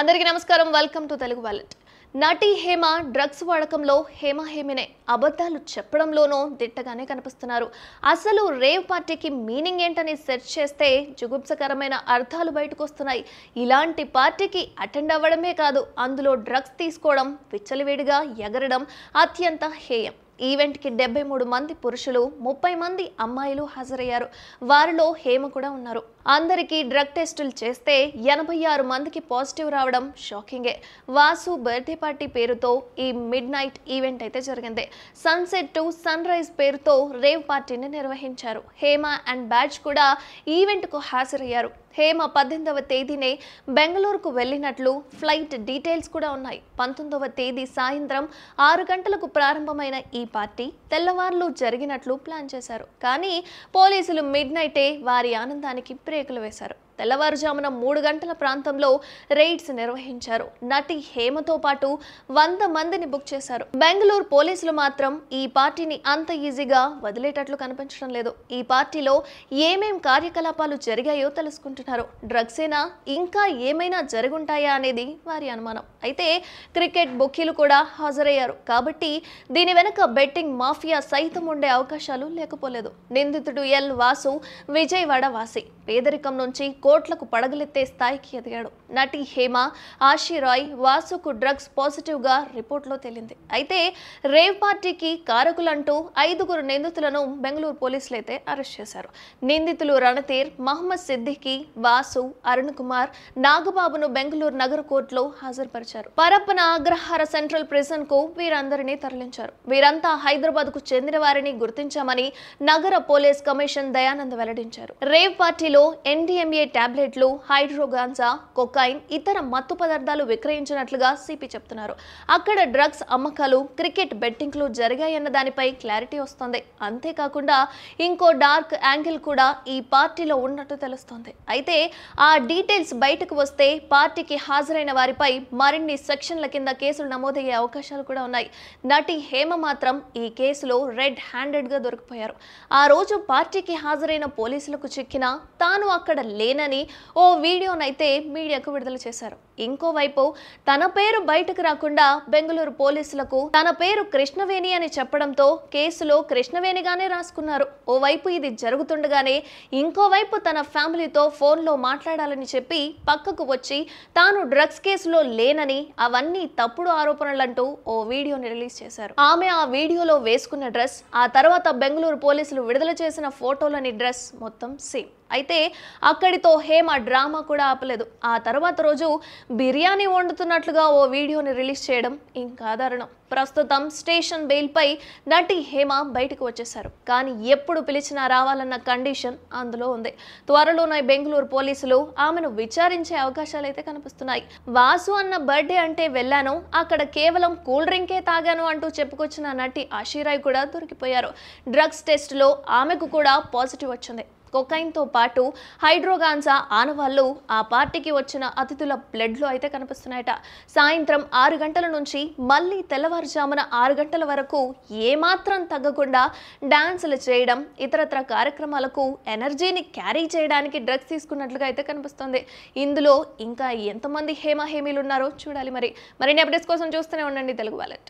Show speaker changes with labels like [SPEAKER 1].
[SPEAKER 1] అందరికీ నమస్కారం welcome to Telugu wallet నటి హేమ డ్రగ్స్ వాడకంలో హేమ హేమినే అబద్ధాలు చెప్పడంలోనూ దిట్టగానే కనిపిస్తున్నారు అసలు రేవ్ పార్టీకి మీనింగ్ ఏంటని సెర్చ్ చేస్తే జుగుప్సకరమైన అర్థాలు బయటకు వస్తున్నాయి ఇలాంటి పార్టీకి అటెండ్ అవ్వడమే కాదు అందులో డ్రగ్స్ తీసుకోవడం విచ్చలివేడిగా ఎగరడం అత్యంత హేయం ఈవెంట్కి డెబ్బై మూడు మంది పురుషులు ముప్పై మంది అమ్మాయిలు హాజరయ్యారు వారిలో హేమ కూడా ఉన్నారు అందరికీ డ్రగ్ టెస్టులు చేస్తే ఎనభై ఆరు మందికి పాజిటివ్ రావడం షాకింగే వాసు బర్త్డే పార్టీ పేరుతో ఈ మిడ్ నైట్ ఈవెంట్ అయితే జరిగింది సన్సెట్ టు సన్ రైజ్ పేరుతో రేవ్ పార్టీని నిర్వహించారు హేమ అండ్ బ్యాచ్ కూడా ఈవెంట్కు హాజరయ్యారు హేమ పద్దెనిమిదవ తేదీనే బెంగళూరుకు వెళ్ళినట్లు ఫ్లైట్ డీటెయిల్స్ కూడా ఉన్నాయి పంతొమ్మిదవ తేదీ సాయంత్రం ఆరు గంటలకు ప్రారంభమైన ఈ పార్టీ తెల్లవారులు జరిగినట్లు ప్లాన్ చేశారు కానీ పోలీసులు మిడ్ నైటే వారి ఆనందానికి ప్రే రేకులు వేశారు తెల్లవారుజామున మూడు గంటల ప్రాంతంలో రైడ్స్ నిర్వహించారు నటి హేమతో పాటు వంద మందిని బుక్ చేశారు బెంగళూరు పోలీసులు మాత్రం ఈ పార్టీని అంత ఈజీగా వదిలేటట్లు కనిపించడం లేదు ఈ పార్టీలో ఏమేం కార్యకలాపాలు జరిగాయో తెలుసుకుంటున్నారు డ్రగ్సేనా ఇంకా ఏమైనా జరుగుంటాయా అనేది వారి అనుమానం అయితే క్రికెట్ బుక్కీలు కూడా హాజరయ్యారు కాబట్టి దీని వెనుక బెట్టింగ్ మాఫియా సైతం ఉండే అవకాశాలు లేకపోలేదు నిందితుడు ఎల్ వాసు విజయవాడ వాసి పేదరికం నుంచి కోట్లకు పడగలెత్తే స్థాయికి ఎదిగాడు నటి హేమ ఆశీరాయ్ వాసుకు డ్రగ్స్ పాజిటివ్గా రిపోర్ట్లో తేలింది అయితే రేవ్ పార్టీకి కారకులంటూ ఐదుగురు నిందితులను బెంగళూరు పోలీసులు అయితే అరెస్ట్ చేశారు నిందితులు రణతీర్ మహమ్మద్ సిద్దికి వాసు అరుణ్ కుమార్ నాగబాబును బెంగళూరు నగర కోర్టులో హాజరుపరిచారు పరప్పన అగ్రహార సెంట్రల్ ప్రిజన్ కు వీరందరినీ తరలించారు వీరంతా హైదరాబాద్ కు చెందిన వారిని గుర్తించామని నగర పోలీస్ కమిషన్ దయానంద్ వెల్లడించారు రేవ్ పార్టీలో ఎన్డీఎంఏ టాబ్లెట్లు హైడ్రోగాన్సా కొక్క కొకాయిన్ ఇతర మత్తు పదార్థాలు విక్రయించినట్లుగా సిపి చెప్తున్నారు అక్కడ డ్రగ్స్ అమ్మకాలు క్రికెట్ బెట్టింగ్లు జరిగాయన్న దానిపై క్లారిటీ వస్తోంది అంతేకాకుండా ఇంకో డార్క్ యాంగిల్ కూడా ఈ పార్టీలో ఉన్నట్టు తెలుస్తోంది అయితే ఆ డీటెయిల్స్ బయటకు వస్తే పార్టీకి హాజరైన వారిపై మరిన్ని సెక్షన్ల కింద కేసులు నమోదయ్యే అవకాశాలు కూడా ఉన్నాయి నటి హేమ మాత్రం ఈ కేసులో రెడ్ హ్యాండెడ్గా దొరికిపోయారు ఆ రోజు పార్టీకి హాజరైన పోలీసులకు చిక్కిన తాను అక్కడ లేనని ఓ వీడియోనైతే మీడియాకు మేరకు విడుదల చేశారు ఇంకోవైపు తన పేరు బయటకు రాకుండా బెంగళూరు పోలీసులకు తన పేరు కృష్ణవేణి అని చెప్పడంతో కేసులో కృష్ణవేణిగానే రాసుకున్నారు ఓవైపు ఇది జరుగుతుండగానే ఇంకోవైపు తన ఫ్యామిలీతో ఫోన్లో మాట్లాడాలని చెప్పి పక్కకు వచ్చి తాను డ్రగ్స్ కేసులో లేనని అవన్నీ తప్పుడు ఆరోపణలంటూ ఓ వీడియోని రిలీజ్ చేశారు ఆమె ఆ వీడియోలో వేసుకున్న డ్రెస్ ఆ తర్వాత బెంగళూరు పోలీసులు విడుదల చేసిన ఫోటోలని డ్రెస్ మొత్తం సేమ్ అయితే అక్కడితో హేమ డ్రామా కూడా ఆపలేదు ఆ తర్వాత రోజు బిర్యానీ వండుతున్నట్లుగా ఓ వీడియోని రిలీజ్ చేయడం ఇంకా దారుణం ప్రస్తుతం స్టేషన్ బెయిల్పై నటి హేమ బయటకు వచ్చేశారు కానీ ఎప్పుడు పిలిచినా రావాలన్న కండిషన్ అందులో ఉంది త్వరలోనే బెంగళూరు పోలీసులు ఆమెను విచారించే అవకాశాలైతే కనిపిస్తున్నాయి వాసు అన్న బర్త్డే అంటే వెళ్ళాను అక్కడ కేవలం కూల్ డ్రింకే తాగాను అంటూ చెప్పుకొచ్చిన నటి ఆశీరాయ్ కూడా దొరికిపోయారు డ్రగ్స్ టెస్ట్లో ఆమెకు కూడా పాజిటివ్ వచ్చింది కొకైన్తో పాటు హైడ్రోగాన్సా ఆనవాళ్లు ఆ పార్టీకి వచ్చిన అతిథుల బ్లడ్లు అయితే కనిపిస్తున్నాయట సాయంత్రం ఆరు గంటల నుంచి మళ్ళీ తెల్లవారుజామున ఆరు గంటల వరకు ఏమాత్రం తగ్గకుండా డాన్సులు చేయడం ఇతరత్ర కార్యక్రమాలకు ఎనర్జీని క్యారీ చేయడానికి డ్రగ్స్ తీసుకున్నట్లుగా అయితే కనిపిస్తుంది ఇందులో ఇంకా ఎంతమంది హేమహేమీలు ఉన్నారో చూడాలి మరి మరిన్ని అప్డేట్స్ కోసం చూస్తూనే ఉండండి తెలుగు వాలెట్